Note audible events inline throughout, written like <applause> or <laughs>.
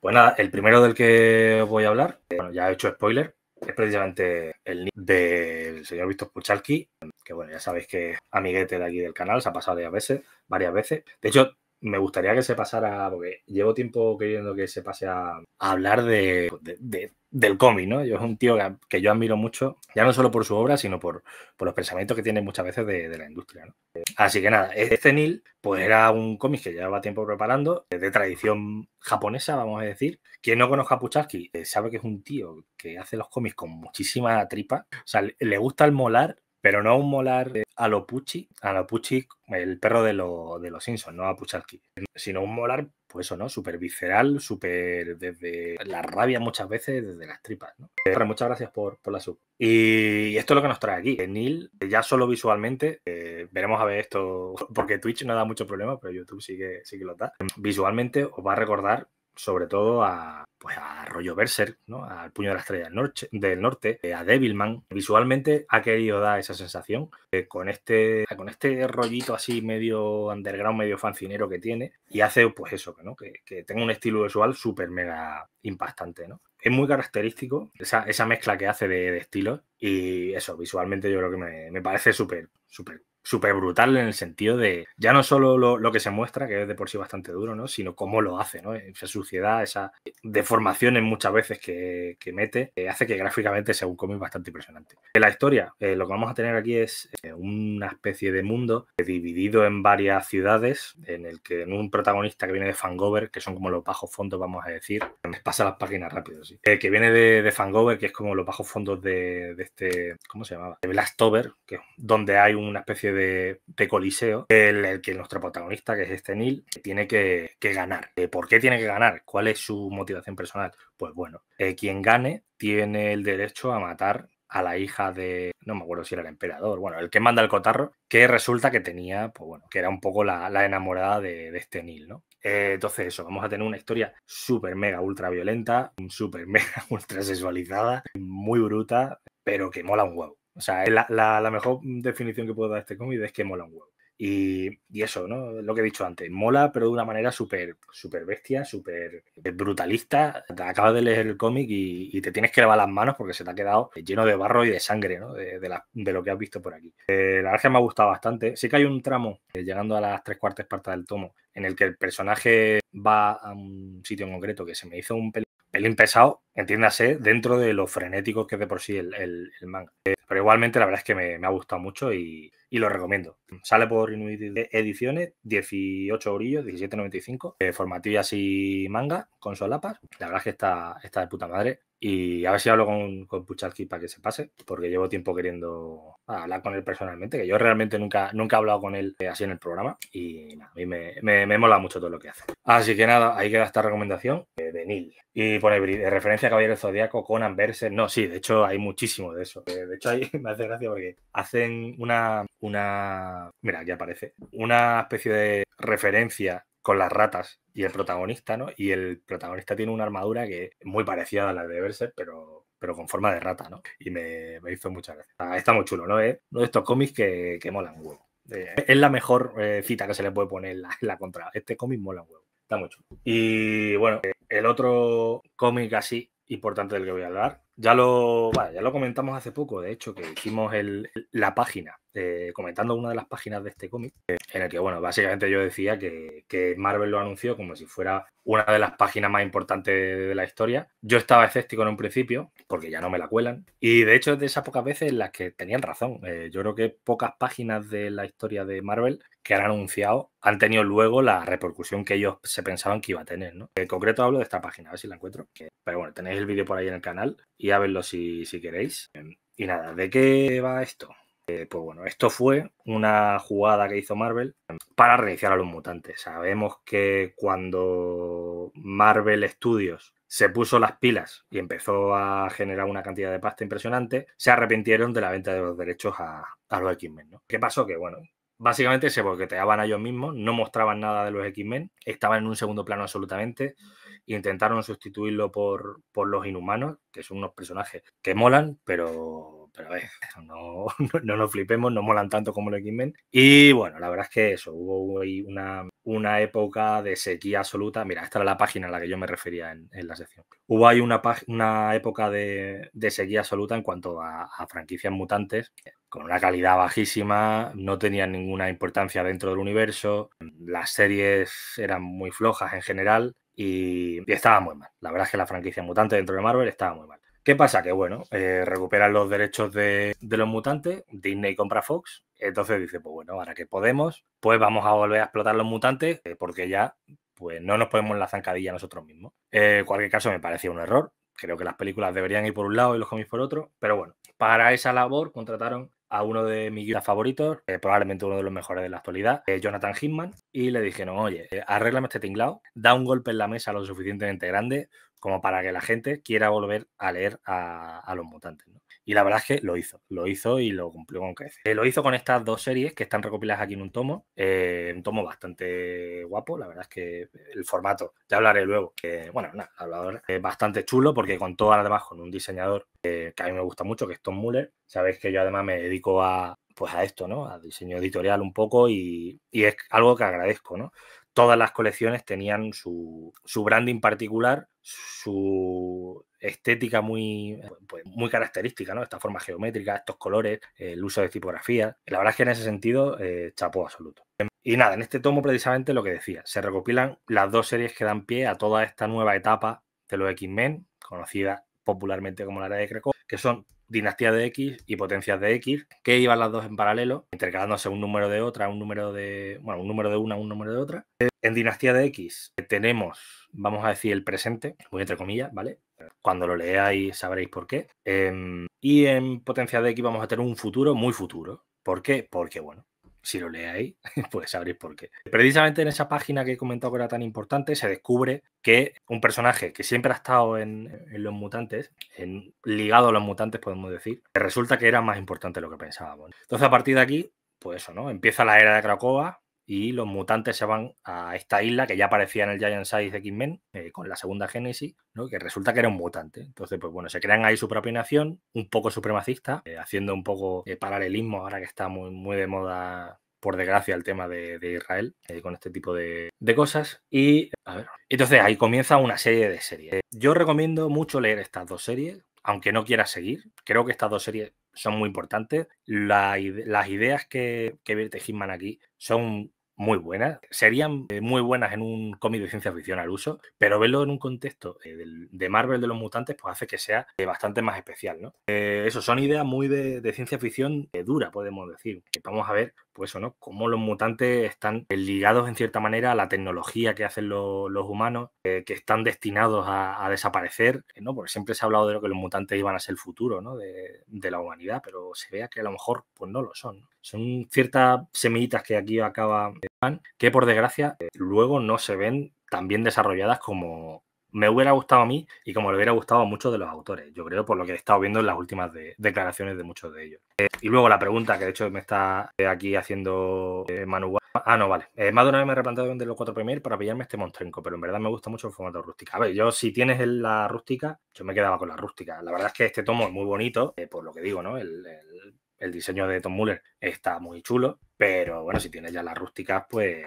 Pues nada, el primero del que os voy a hablar, eh, bueno, ya he hecho spoiler, es precisamente el niño del señor Víctor Puchalki, que bueno, ya sabéis que amiguete de aquí del canal, se ha pasado varias veces, varias veces. De hecho, me gustaría que se pasara, porque llevo tiempo queriendo que se pase a, hablar de, del cómic, ¿no? Yo es un tío que, yo admiro mucho, ya no solo por su obra, sino por, por los pensamientos que tiene muchas veces de, la industria, ¿no? Así que nada, e-, este Neil pues era un cómic que llevaba tiempo preparando, de tradición japonesa, vamos a decir. Quien no conozca a Puchaski eh, sabe que es un tío que hace los cómics con muchísima tripa, o sea, le gusta el molar pero no un molar a lo Pucci, a lo Pucci, el perro de, de los Simpsons, no a Puchalski, sino un molar, pues eso, ¿no? Súper visceral, súper desde la rabia muchas veces, desde las tripas, ¿no? Eh, muchas gracias por, por la sub. Y esto es lo que nos trae aquí. Neil, eh, ya solo visualmente, eh, veremos a ver esto, <laughs> porque Twitch no da mucho problema, pero YouTube sí que, sí que lo da. Visualmente os va a recordar sobre todo a, pues a rollo Berserk, ¿no? al puño de la estrella del norte, eh, a Devilman. Visualmente ha querido dar esa sensación con, este, con este rollito así medio underground, medio fancinero que tiene y hace pues eso, ¿no? que, que tenga un estilo visual súper mega impactante. ¿no? Es muy característico esa, mezcla que hace de, estilos y eso, visualmente yo creo que me, me parece súper, súper súper brutal en el sentido de ya no solo lo, lo, que se muestra, que es de por sí bastante duro, ¿no? sino cómo lo hace, ¿no? esa suciedad, esas deformaciones muchas veces que, que mete, eh, hace que gráficamente sea un cómic bastante impresionante. En la historia, eh, lo que vamos a tener aquí es eh, una especie de mundo dividido en varias ciudades, en el que en un protagonista que viene de Fangover, que son como los bajos fondos, vamos a decir, pasa las páginas rápido, que viene de, de, Fangover, que es como los bajos fondos de, de este, ¿cómo se llamaba? De Blastover, que, donde hay una especie de, coliseo el que nuestro protagonista, que es este Neil, tiene que, ganar. Eh, ¿Por qué tiene que ganar? ¿Cuál es su motivación personal? Pues bueno, eh, quien gane tiene el derecho a matar a la hija de, no me acuerdo si era el emperador, bueno, el que manda el cotarro, que resulta que tenía, pues bueno, que era un poco la, enamorada de, este Nil, ¿no? Eh, entonces eso, vamos a tener una historia súper mega ultra violenta, súper mega <laughs> ultra sexualizada, muy bruta, pero que mola un huevo. O sea, la, mejor definición que puedo dar a este cómic es que mola un huevo. Y, eso, ¿no? Lo que he dicho antes, mola, pero de una manera súper super bestia, súper brutalista. Te acabas de leer el cómic y, te tienes que lavar las manos porque se te ha quedado lleno de barro y de sangre, ¿no? De, lo que has visto por aquí. Eh, la verdad que me ha gustado bastante. Sí que hay un tramo, eh, llegando a las tres cuartas partes del tomo, en el que el personaje va a un sitio en concreto que se me hizo un peligro pelín pesado, entiéndase, dentro de lo frenético que es de por sí el, manga. Pero igualmente la verdad es que me, ha gustado mucho y, lo recomiendo. Sale por Inuit Ediciones, 18 orillos, 17.95, eh, y manga con solapas. La verdad es que está, está de puta madre. Y a ver si hablo con, con Puchalski para que se pase, porque llevo tiempo queriendo hablar con él personalmente, que yo realmente nunca, nunca he hablado con él eh, así en el programa. Y nada, a mí me, me, mola mucho todo lo que hace. Así que nada, ahí queda esta recomendación eh, de Nil. Y pone de referencia a Caballero Zodíaco, Conan Verse. No, sí, de hecho hay muchísimo de eso. Eh, de hecho, ahí <laughs> me hace gracia porque hacen una. una mira, aquí aparece. Una especie de referencia con las ratas y el protagonista, ¿no? Y el protagonista tiene una armadura que es muy parecida a la de Berserk, pero, pero con forma de rata, ¿no? Y me, hizo muchas gracia. está muy chulo, ¿no? Es uno de estos cómics que, que molan huevo. Eh, es la mejor eh, cita que se le puede poner en la, contra. Este cómic mola huevo. Está muy chulo. Y bueno, el otro cómic así importante del que voy a hablar. Ya lo, ya lo comentamos hace poco, de hecho, que hicimos el, la página eh, comentando una de las páginas de este cómic, eh, en el que, bueno, básicamente yo decía que, Marvel lo anunció como si fuera una de las páginas más importantes de, la historia. Yo estaba escéptico en un principio, porque ya no me la cuelan, y de hecho es de esas pocas veces en las que tenían razón. Eh, yo creo que pocas páginas de la historia de Marvel que han anunciado han tenido luego la repercusión que ellos se pensaban que iba a tener. ¿no? En concreto hablo de esta página, a ver si la encuentro. Pero bueno, tenéis el vídeo por ahí en el canal y a verlo si queréis. Em, y nada, ¿de qué va esto? Eh, pues bueno, esto fue una jugada que hizo Marvel para reiniciar a los mutantes. Sabemos que cuando Marvel Studios se puso las pilas y empezó a generar una cantidad de pasta impresionante, se arrepintieron de la venta de los derechos a, los X-Men. ¿Qué pasó? Que bueno, básicamente se boqueteaban a ellos mismos, no mostraban nada de los X-Men, estaban en un segundo plano absolutamente, intentaron sustituirlo por, por los inhumanos, que son unos personajes que molan, pero pero a ver, <laughs> no, nos flipemos, no molan tanto como el X-Men. Y bueno, la verdad es que eso, hubo una, una época de sequía absoluta. Mira, esta era la página a la que yo me refería en, la sección. Hubo ahí una, una época de, sequía absoluta en cuanto a, franquicias mutantes, con una calidad bajísima, no tenían ninguna importancia dentro del universo, las series eran muy flojas en general y, y estaba muy mal. La verdad es que la franquicia mutante dentro de Marvel estaba muy mal. ¿Qué pasa? Que bueno, eh, recuperan los derechos de, los mutantes, Disney compra Fox, entonces dice, pues bueno, ahora que podemos, pues vamos a volver a explotar los mutantes, eh, porque ya pues no nos ponemos en la zancadilla nosotros mismos. Eh, en cualquier caso, me parecía un error. Creo que las películas deberían ir por un lado y los comics por otro, pero bueno, para esa labor contrataron a uno de mis guionistas favoritos, eh, probablemente uno de los mejores de la actualidad, eh, Jonathan Hinman, y le dijeron, no, oye, eh, arréglame este tinglado, da un golpe en la mesa lo suficientemente grande como para que la gente quiera volver a leer a, a los mutantes. ¿no? Y la verdad es que lo hizo, lo hizo y lo cumplió con creces. Eh, lo hizo con estas dos series que están recopiladas aquí en un tomo, eh, un tomo bastante guapo, la verdad es que el formato, ya hablaré luego, que bueno, nada, es bastante chulo porque con contó además con un diseñador eh, que a mí me gusta mucho, que es Tom Muller. Sabéis que yo además me dedico a, pues a esto, ¿no? A diseño editorial un poco y, y, es algo que agradezco, ¿no? Todas las colecciones tenían su, su branding particular, su estética muy, pues, muy característica, ¿no? Esta forma geométrica, estos colores, el uso de tipografía. La verdad es que en ese sentido, eh, chapó absoluto. Y nada, en este tomo precisamente lo que decía, se recopilan las dos series que dan pie a toda esta nueva etapa de los X-Men, conocida popularmente como la era de Krakow, que son Dinastía de X y potencias de X, que iban las dos en paralelo, intercalándose un número de otra, un número de, bueno, un número de una, un número de otra. En dinastía de X eh, tenemos, vamos a decir, el presente, muy entre comillas, ¿vale? Cuando lo leáis sabréis por qué. Em, y en potencia de X vamos a tener un futuro muy futuro. ¿Por qué? Porque, bueno, si lo leáis, <laughs> pues sabréis por qué. Precisamente en esa página que he comentado que era tan importante, se descubre que un personaje que siempre ha estado en, los mutantes, en, ligado a los mutantes, podemos decir, resulta que era más importante de lo que pensábamos. Entonces, a partir de aquí, pues eso, ¿no? Empieza la era de Cracovia, y los mutantes se van a esta isla que ya aparecía en el Giant Size de X-Men eh, con la segunda Génesis, que resulta que era un mutante. Entonces, pues bueno, se crean ahí su propia nación, un poco supremacista, eh, haciendo un poco eh, paralelismo ahora que está muy, muy de moda por desgracia, el tema de, Israel con este tipo de, cosas. Y a ver, entonces ahí comienza una serie de series. yo recomiendo mucho leer estas dos series, aunque no quieras seguir. Creo que estas dos series son muy importantes. las ideas que, que vierte Hitman aquí son muy buenas. Serían eh, muy buenas en un cómic de ciencia ficción al uso, pero verlo en un contexto eh, de Marvel de los mutantes, pues hace que sea eh, bastante más especial, ¿no? eso, son ideas muy de, de ciencia ficción dura, podemos decir. Vamos a ver pues ¿no? Cómo los mutantes están ligados en cierta manera a la tecnología que hacen los humanos, eh, que están destinados a, desaparecer, eh, ¿no? Porque siempre se ha hablado de lo que los mutantes iban a ser el futuro, ¿no? De, la humanidad, pero se vea que a lo mejor pues no lo son. Son ciertas semillitas que aquí acaba eh, que por desgracia luego no se ven tan bien desarrolladas como, me hubiera gustado a mí y como le hubiera gustado a muchos de los autores, yo creo, por lo que he estado viendo en las últimas declaraciones de muchos de ellos. Eh, y luego la pregunta que de hecho me está eh, aquí haciendo eh, manual. Ah, no, vale. más de una vez me he replanteado vender los cuatro primeros para pillarme este monstruenco, pero en verdad me gusta mucho el formato rústica. A ver, yo si tienes la rústica, yo me quedaba con la rústica. La verdad es que este tomo es muy bonito, por lo que digo, ¿no? el, el diseño de Tom Muller está muy chulo, pero bueno, si tienes ya las rústicas, pues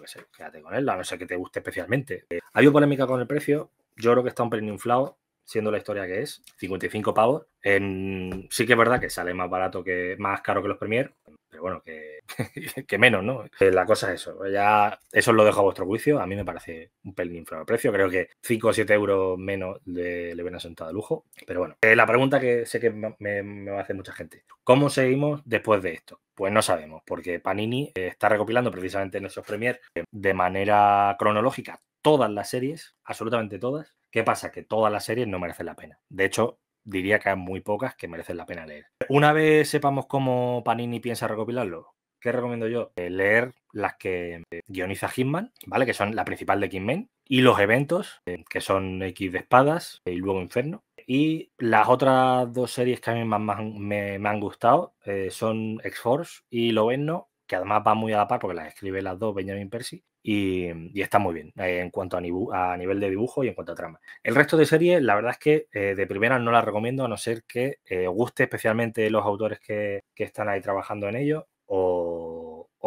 yo sé, quédate con él, a no ser que te guste especialmente. hay eh, ha habido polémica con el precio, yo creo que está un pelín inflado, siendo la historia que es, 55 pavos. En, sí que es verdad que sale más barato que, más caro que los Premier, pero bueno, que, <laughs> que menos, ¿no? Eh, la cosa es eso. Ya eso lo dejo a vuestro juicio. A mí me parece un pelín inflado el precio. Creo que 5 o 7 euros menos le, le ven asentado a lujo. Pero bueno, eh, la pregunta que sé que me, va a hacer mucha gente. ¿Cómo seguimos después de esto? Pues no sabemos, porque Panini eh, está recopilando precisamente en esos premier de manera cronológica todas las series, absolutamente todas. ¿Qué pasa? Que todas las series no merecen la pena. De hecho, diría que hay muy pocas que merecen la pena leer. Una vez sepamos cómo Panini piensa recopilarlo, ¿qué recomiendo yo? Eh, leer las que eh, guioniza Hitman, ¿vale? Que son la principal de Kingman, y los eventos, eh, que son X de espadas y luego Inferno. Y las otras dos series que a mí me, han gustado son X-Force y Loveno, que además va muy a la par porque las escribe las dos Benjamin Percy. Mm, y, está muy bien eh, en cuanto a, nivel de dibujo y en cuanto a trama. El resto de series, la verdad es que eh, de primera no la recomiendo a no ser que eh, guste especialmente los autores que, están ahí trabajando en ello o,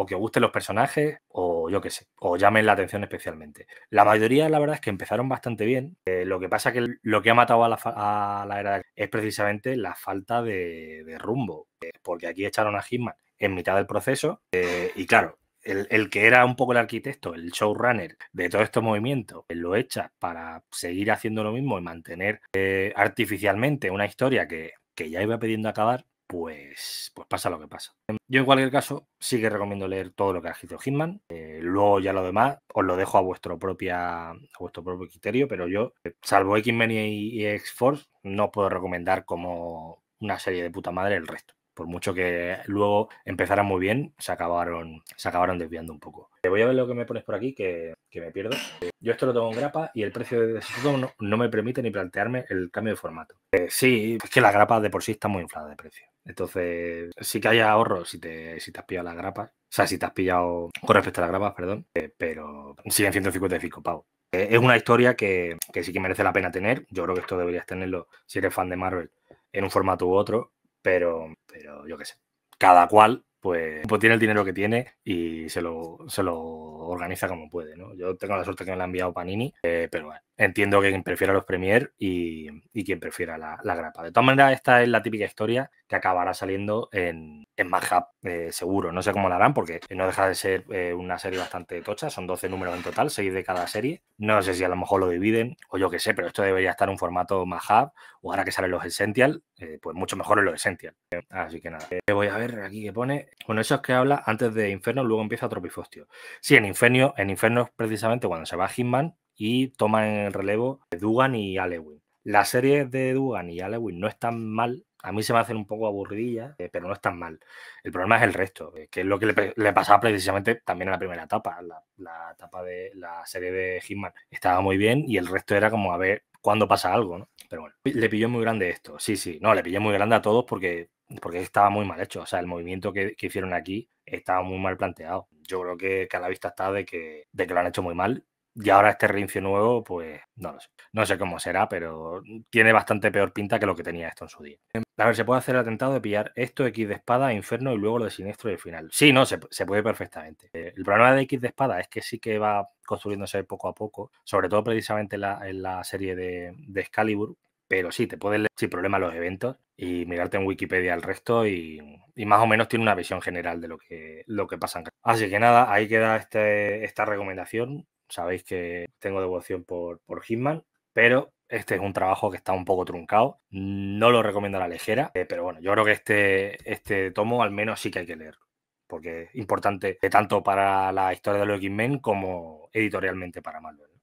que gusten los personajes o yo qué sé, o llamen la atención especialmente. La mayoría, la verdad es que empezaron bastante bien. lo que pasa que lo que ha matado a la, era es precisamente la falta de, rumbo, porque aquí echaron a Hitman en mitad del proceso y claro, el, que era un poco el arquitecto, el showrunner de todos estos movimientos, lo echa para seguir haciendo lo mismo y mantener eh, artificialmente una historia que, ya iba pidiendo acabar, pues, pues pasa lo que pasa. Yo en cualquier caso sí que recomiendo leer todo lo que ha escrito Hitman. Eh, luego ya lo demás os lo dejo a vuestro, propia, a vuestro propio criterio, pero yo, eh, salvo X-Men y, X-Force, no puedo recomendar como una serie de puta madre el resto por mucho que luego empezaran muy bien, se acabaron, se acabaron desviando un poco. Voy a ver lo que me pones por aquí, que, me pierdo. Eh, yo esto lo tengo en grapa y el precio de esto no, no, me permite ni plantearme el cambio de formato. Eh, sí, es que la grapa de por sí está muy inflada de precio. Entonces, sí que hay ahorro si te, si has pillado las grapas. O sea, si te has pillado con respecto a las grapas, perdón. Eh, pero siguen 155 pavos. es una historia que, que sí que merece la pena tener. Yo creo que esto deberías tenerlo si eres fan de Marvel en un formato u otro pero, pero yo qué sé, cada cual pues, pues tiene el dinero que tiene y se lo, organiza como puede. ¿no? Yo tengo la suerte que me lo ha enviado Panini, eh, pero bueno, entiendo que quien prefiera los Premier y, quien prefiera la, grapa. De todas maneras, esta es la típica historia que acabará saliendo en, en eh, seguro. No sé cómo la harán porque no deja de ser eh, una serie bastante tocha, son 12 números en total, 6 de cada serie. No sé si a lo mejor lo dividen o yo qué sé, pero esto debería estar en un formato Hub o ahora que salen los Essential, pues mucho mejor en los Essential. Así que nada, voy a ver aquí que pone bueno, eso es que habla antes de Inferno, luego empieza Tropifostio. Sí, en Inferno, en Inferno es precisamente cuando se va a Hitman y toman en el relevo Dugan y Alewin. La serie de Dugan y Alewin no están mal, a mí se me hacen un poco aburridillas, eh, pero no están mal. El problema es el resto, eh, que es lo que le, pasaba precisamente también en la primera etapa. La, etapa de la serie de Hitman estaba muy bien y el resto era como a ver cuándo pasa algo, ¿no? Pero bueno, le pilló muy grande esto. Sí, sí, no, le pilló muy grande a todos porque porque estaba muy mal hecho. O sea, el movimiento que, hicieron aquí estaba muy mal planteado. Yo creo que, que a la vista está de que, de que lo han hecho muy mal. Y ahora este rincio nuevo, pues no lo sé. No sé cómo será, pero tiene bastante peor pinta que lo que tenía esto en su día. A ver, se puede hacer el atentado de pillar esto, X de espada, inferno y luego lo de siniestro y el final. Sí, no, se, puede perfectamente. Eh, el problema de X de espada es que sí que va construyéndose poco a poco, sobre todo precisamente en la serie de, de Excalibur, pero sí, te puedes leer sin problema los eventos y mirarte en Wikipedia el resto y, más o menos tiene una visión general de lo que, lo que pasa. Así que nada, ahí queda este, esta recomendación. Sabéis que tengo devoción por, Hitman, pero este es un trabajo que está un poco truncado. No lo recomiendo a la ligera, eh, pero bueno, yo creo que este, este tomo al menos sí que hay que leer, porque es importante eh, tanto para la historia de los X-Men como editorialmente para Marvel.